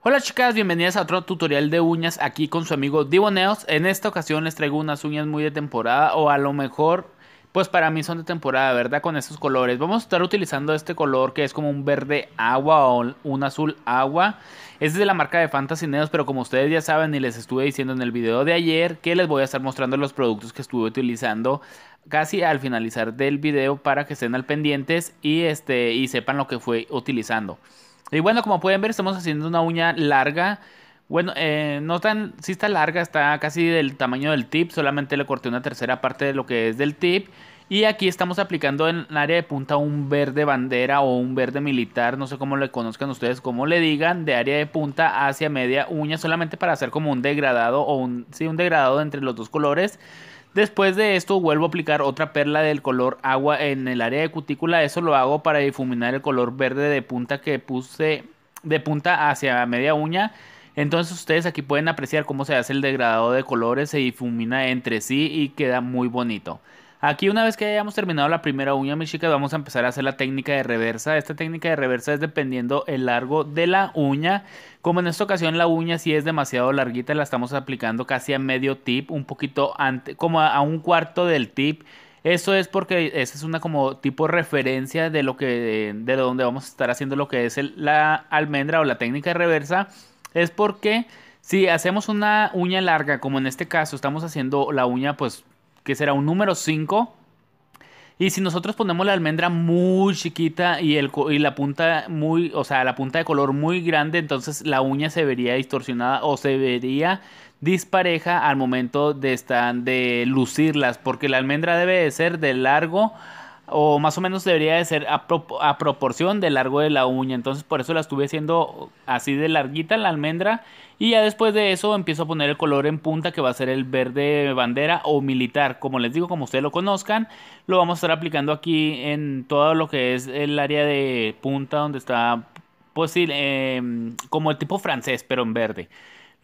Hola chicas, bienvenidas a otro tutorial de uñas aquí con su amigo Divoneos. En esta ocasión les traigo unas uñas muy de temporada o a lo mejor pues para mí son de temporada, ¿verdad? Con estos colores. Vamos a estar utilizando este color que es como un verde agua o un azul agua. Este es de la marca de Fantasineos, pero como ustedes ya saben y les estuve diciendo en el video de ayer, que les voy a estar mostrando los productos que estuve utilizando casi al finalizar del video para que estén al pendientes y, este, y sepan lo que fue utilizando. Y bueno, como pueden ver, estamos haciendo una uña larga. Bueno, eh, no tan, si está larga, está casi del tamaño del tip, solamente le corté una tercera parte de lo que es del tip. Y aquí estamos aplicando en el área de punta un verde bandera o un verde militar, no sé cómo le conozcan ustedes, cómo le digan, de área de punta hacia media uña, solamente para hacer como un degradado o un, sí, un degradado entre los dos colores. Después de esto vuelvo a aplicar otra perla del color agua en el área de cutícula, eso lo hago para difuminar el color verde de punta que puse de punta hacia media uña entonces ustedes aquí pueden apreciar cómo se hace el degradado de colores, se difumina entre sí y queda muy bonito. Aquí una vez que hayamos terminado la primera uña, mis chicas, vamos a empezar a hacer la técnica de reversa. Esta técnica de reversa es dependiendo el largo de la uña. Como en esta ocasión la uña sí es demasiado larguita, la estamos aplicando casi a medio tip, un poquito antes, como a un cuarto del tip. Eso es porque esa es una como tipo referencia de lo que de donde vamos a estar haciendo lo que es la almendra o la técnica de reversa. Es porque si hacemos una uña larga, como en este caso estamos haciendo la uña, pues, que será un número 5. Y si nosotros ponemos la almendra muy chiquita y, el, y la punta muy, o sea, la punta de color muy grande, entonces la uña se vería distorsionada o se vería dispareja al momento de, estar de lucirlas, porque la almendra debe de ser de largo o más o menos debería de ser a, proporción del largo de la uña. Entonces por eso la estuve haciendo así de larguita la almendra. Y ya después de eso empiezo a poner el color en punta que va a ser el verde bandera o militar. Como les digo, como ustedes lo conozcan, lo vamos a estar aplicando aquí en todo lo que es el área de punta donde está, pues em, como el tipo francés, pero en verde.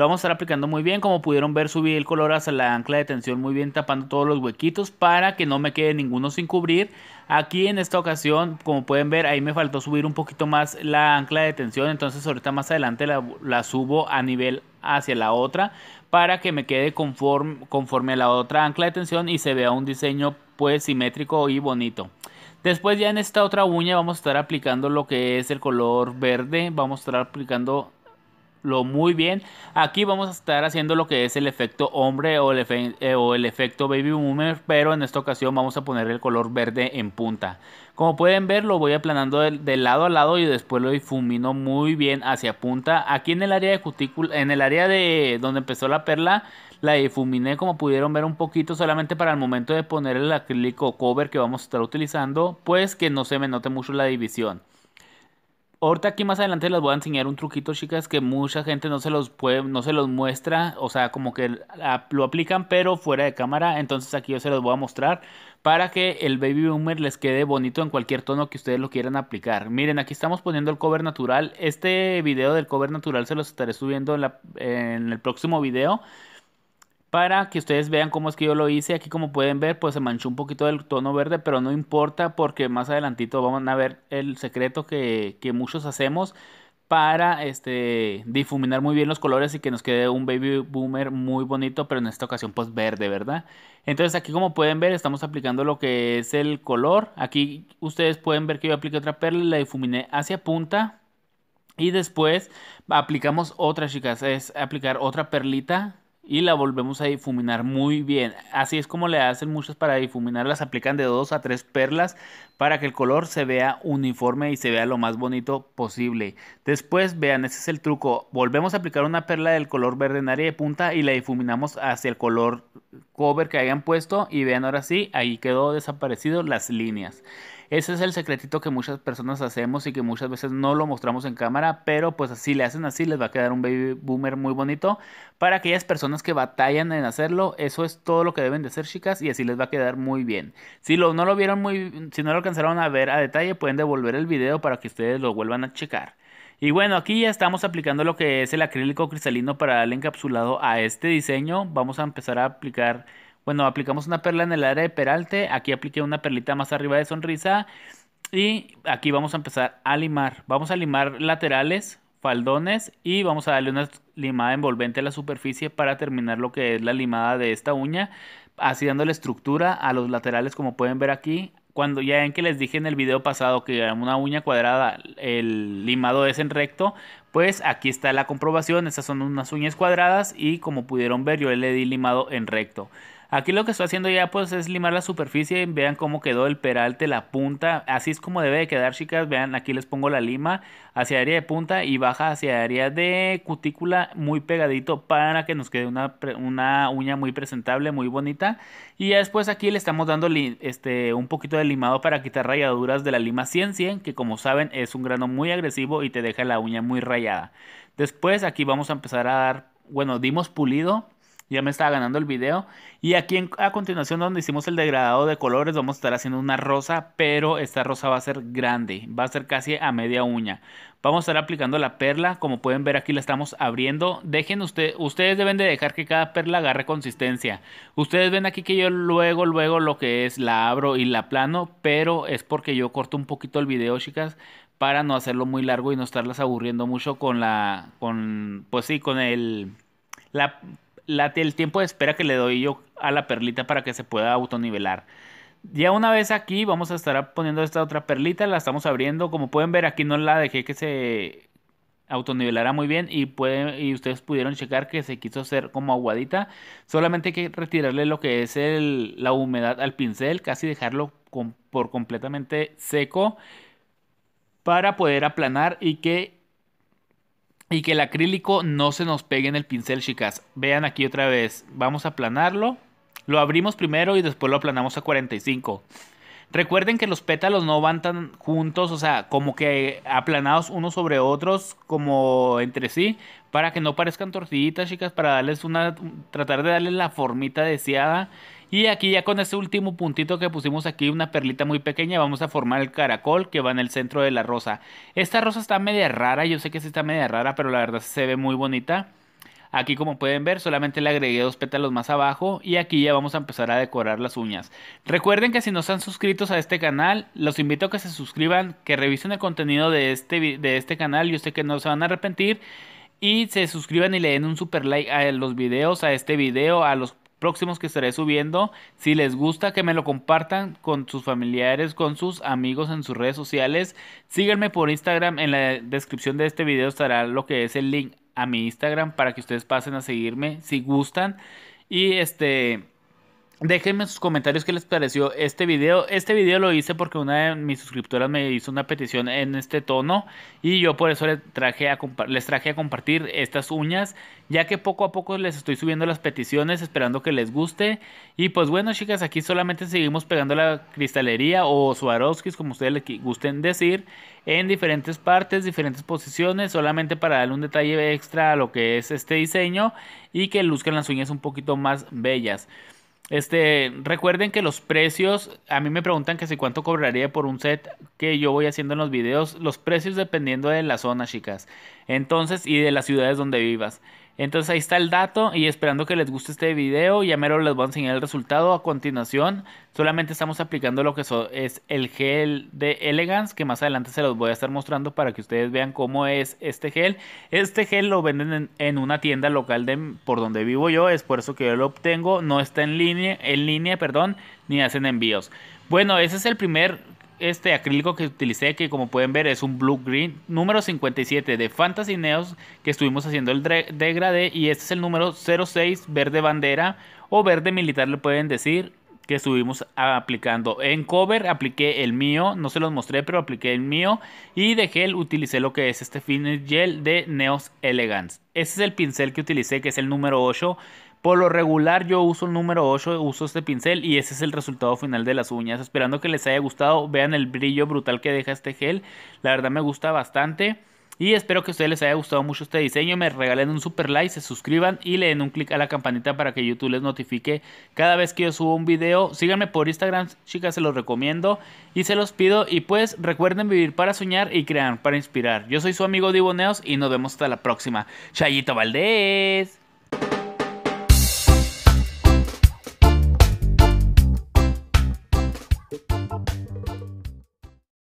Lo vamos a estar aplicando muy bien. Como pudieron ver, subí el color hasta la ancla de tensión muy bien, tapando todos los huequitos para que no me quede ninguno sin cubrir. Aquí en esta ocasión, como pueden ver, ahí me faltó subir un poquito más la ancla de tensión. Entonces ahorita más adelante la, subo a nivel hacia la otra para que me quede conforme, conforme a la otra ancla de tensión y se vea un diseño pues simétrico y bonito. Después ya en esta otra uña vamos a estar aplicando lo que es el color verde. Vamos a estar aplicando lo muy bien. Aquí vamos a estar haciendo lo que es el efecto hombre o el, eh, efecto baby boomer, pero en esta ocasión vamos a poner el color verde en punta. Como pueden ver lo voy aplanando de, lado a lado y después lo difumino muy bien hacia punta. Aquí en el área de cutícula, en el área de donde empezó la perla, la difuminé como pudieron ver un poquito solamente para el momento de poner el acrílico cover que vamos a estar utilizando, pues que no se me note mucho la división. Ahorita aquí más adelante les voy a enseñar un truquito, chicas, que mucha gente no se los puede, no se los muestra, o sea, como que lo aplican, pero fuera de cámara. Entonces aquí yo se los voy a mostrar para que el baby boomer les quede bonito en cualquier tono que ustedes lo quieran aplicar. Miren, aquí estamos poniendo el cover natural. Este video del cover natural se los estaré subiendo en, en el próximo video para que ustedes vean cómo es que yo lo hice. Aquí como pueden ver, pues se manchó un poquito del tono verde, pero no importa porque más adelantito vamos a ver el secreto que, muchos hacemos para este, difuminar muy bien los colores y que nos quede un baby boomer muy bonito, pero en esta ocasión pues verde, ¿verdad? Entonces aquí como pueden ver estamos aplicando lo que es el color. Aquí ustedes pueden ver que yo apliqué otra perla, la difuminé hacia punta y después aplicamos otra, chicas, es aplicar otra perlita y la volvemos a difuminar muy bien. Así es como le hacen muchas para difuminar las aplican de dos a tres perlas para que el color se vea uniforme y se vea lo más bonito posible. Después, vean, ese es el truco. Volvemos a aplicar una perla del color verde en área de punta y la difuminamos hacia el color cover que hayan puesto y vean ahora sí, ahí quedó desaparecido las líneas. Ese es el secretito que muchas personas hacemos y que muchas veces no lo mostramos en cámara, pero pues así le hacen así, les va a quedar un baby boomer muy bonito. Para aquellas personas que batallan en hacerlo, eso es todo lo que deben de hacer, chicas, y así les va a quedar muy bien. Si lo, no lo vieron muy, si no lo alcanzaron a ver a detalle, pueden devolver el video para que ustedes lo vuelvan a checar. Y bueno, aquí ya estamos aplicando lo que es el acrílico cristalino para el encapsulado a este diseño. Vamos a empezar a aplicar bueno, aplicamos una perla en el área de peralte, aquí apliqué una perlita más arriba de sonrisa y aquí vamos a empezar a limar. Vamos a limar laterales, faldones y vamos a darle una limada envolvente a la superficie para terminar lo que es la limada de esta uña, así dándole estructura a los laterales como pueden ver aquí. Cuando ya ven que les dije en el video pasado que una uña cuadrada el limado es en recto, pues aquí está la comprobación, estas son unas uñas cuadradas y como pudieron ver yo le di limado en recto. Aquí lo que estoy haciendo ya pues es limar la superficie. Vean cómo quedó el peralte, la punta. Así es como debe de quedar chicas. Vean aquí les pongo la lima hacia área de punta y baja hacia área de cutícula muy pegadito para que nos quede una, uña muy presentable, muy bonita. Y ya después aquí le estamos dando este, un poquito de limado para quitar rayaduras de la lima 100-100 que como saben es un grano muy agresivo y te deja la uña muy rayada. Después aquí vamos a empezar a dar, bueno, dimos pulido ya me estaba ganando el video. Y aquí a continuación donde hicimos el degradado de colores vamos a estar haciendo una rosa, pero esta rosa va a ser grande, va a ser casi a media uña. Vamos a estar aplicando la perla, como pueden ver aquí la estamos abriendo. Dejen usted, ustedes deben de dejar que cada perla agarre consistencia. Ustedes ven aquí que yo luego, luego lo que es la abro y la plano, pero es porque yo corto un poquito el video, chicas, para no hacerlo muy largo y no estarlas aburriendo mucho con la, con, pues sí, con el, la el tiempo de espera que le doy yo a la perlita para que se pueda autonivelar. Ya una vez aquí vamos a estar poniendo esta otra perlita, la estamos abriendo, como pueden ver aquí no la dejé que se autonivelara muy bien y, y ustedes pudieron checar que se quiso hacer como aguadita, solamente hay que retirarle lo que es la humedad al pincel, casi dejarlo por completamente seco para poder aplanar y que y que el acrílico no se nos pegue en el pincel, chicas. Vean aquí otra vez. Vamos a aplanarlo. Lo abrimos primero y después lo aplanamos a 45. Recuerden que los pétalos no van tan juntos, o sea, como que aplanados unos sobre otros, como entre sí, para que no parezcan tortillitas, chicas, para darles una. tratar de darles la formita deseada y aquí ya con este último puntito que pusimos aquí, una perlita muy pequeña, vamos a formar el caracol que va en el centro de la rosa. Esta rosa está media rara, yo sé que sí está media rara, pero la verdad se ve muy bonita. Aquí como pueden ver solamente le agregué dos pétalos más abajo y aquí ya vamos a empezar a decorar las uñas. Recuerden que si no están suscritos a este canal, los invito a que se suscriban, que revisen el contenido de este, de este canal, yo sé que no se van a arrepentir. Y se suscriban y le den un super like a los videos, a este video, a los próximos que estaré subiendo. Si les gusta, que me lo compartan con sus familiares, con sus amigos en sus redes sociales. Síganme por Instagram. En la descripción de este video estará lo que es el link a mi Instagram para que ustedes pasen a seguirme si gustan. Y este Déjenme sus comentarios qué les pareció este video. Este video lo hice porque una de mis suscriptoras me hizo una petición en este tono y yo por eso les traje a, les traje a compartir estas uñas, ya que poco a poco les estoy subiendo las peticiones esperando que les guste. Y pues bueno chicas, aquí solamente seguimos pegando la cristalería o Swarovskis, como ustedes le gusten decir, en diferentes partes, diferentes posiciones, solamente para darle un detalle extra a lo que es este diseño y que luzcan las uñas un poquito más bellas. Este, recuerden que los precios, a mí me preguntan que si cuánto cobraría por un set que yo voy haciendo en los videos, los precios dependiendo de la zona, chicas. Entonces, y de las ciudades donde vivas. Entonces ahí está el dato y esperando que les guste este video, ya mero les voy a enseñar el resultado a continuación. Solamente estamos aplicando lo que es el gel de Elegance, que más adelante se los voy a estar mostrando para que ustedes vean cómo es este gel. Este gel lo venden en, una tienda local de, por donde vivo yo, es por eso que yo lo obtengo. No está en línea, en línea perdón, ni hacen envíos. Bueno, ese es el primer este acrílico que utilicé, que como pueden ver es un Blue Green número 57 de Fantasy Neos, que estuvimos haciendo el degradé, y este es el número 06 verde bandera o verde militar le pueden decir que estuvimos aplicando. En cover apliqué el mío, no se los mostré, pero apliqué el mío. Y de gel utilicé lo que es este finish gel de Neos Elegance. Este es el pincel que utilicé, que es el número 8. Por lo regular yo uso el número 8, uso este pincel y ese es el resultado final de las uñas. Esperando que les haya gustado, vean el brillo brutal que deja este gel. La verdad me gusta bastante. Y espero que a ustedes les haya gustado mucho este diseño. Me regalen un super like, se suscriban y le den un clic a la campanita para que YouTube les notifique cada vez que yo subo un video. Síganme por Instagram, chicas, se los recomiendo y se los pido. Y pues recuerden vivir para soñar y crear para inspirar. Yo soy su amigo Diboneos y nos vemos hasta la próxima. Chayito Valdés.